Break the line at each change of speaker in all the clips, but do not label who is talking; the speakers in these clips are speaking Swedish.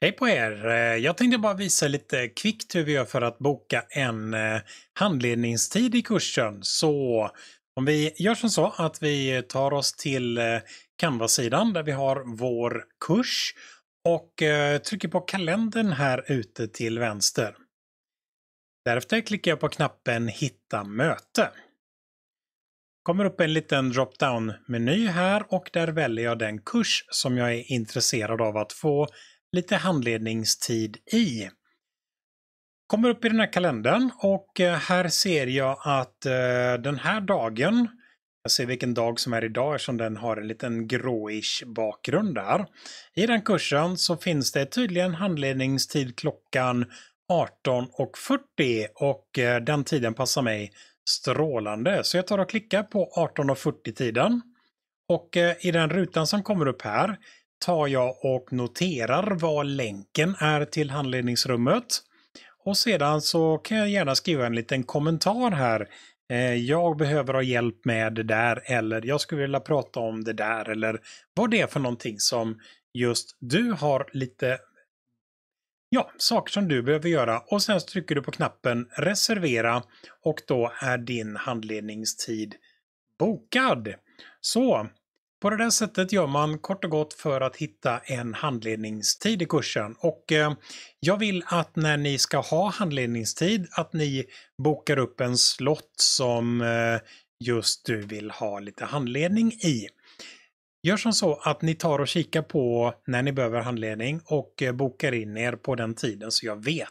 Hej på er! Eh, jag tänkte bara visa lite kvickt hur vi gör för att boka en eh, handledningstid i kursen. Så om vi gör som så att vi tar oss till eh, Canva-sidan där vi har vår kurs och trycker på kalendern här ute till vänster. Därefter klickar jag på knappen Hitta möte. Kommer upp en liten drop-down-meny här och där väljer jag den kurs som jag är intresserad av att få lite handledningstid i. Kommer upp i den här kalendern och eh, här ser jag att eh, den här dagen, jag ser vilken dag som är idag eftersom den har en liten gråish bakgrund där. I den kursen så finns det tydligen handledningstid klockan 18.40 och eh, den tiden passar mig strålande. Så jag tar och klickar på 18.40 tiden. Och i den rutan som kommer upp här tar jag och noterar vad länken är till handledningsrummet. Och sedan så kan jag gärna skriva en liten kommentar här. Eh, jag behöver ha hjälp med det där eller jag skulle vilja prata om det där eller vad det är för någonting som just du har lite ja, saker som du behöver göra och sen trycker du på knappen reservera och då är din handledningstid bokad. Så på det där sättet gör man kort och gott för att hitta en handledningstid i kursen. Och eh, jag vill att när ni ska ha handledningstid att ni bokar upp en slott som eh, just du vill ha lite handledning i. Gör som så att ni tar och kikar på när ni behöver handledning och eh, bokar in er på den tiden så jag vet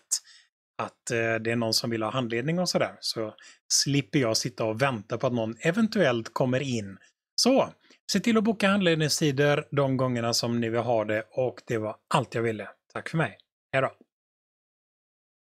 att det är någon som vill ha handledning och sådär. Så slipper jag sitta och vänta på att någon eventuellt kommer in. Så, Se till att boka handledningstider de gångerna som ni vill ha det och det var allt jag ville. Tack för mig. Hej då!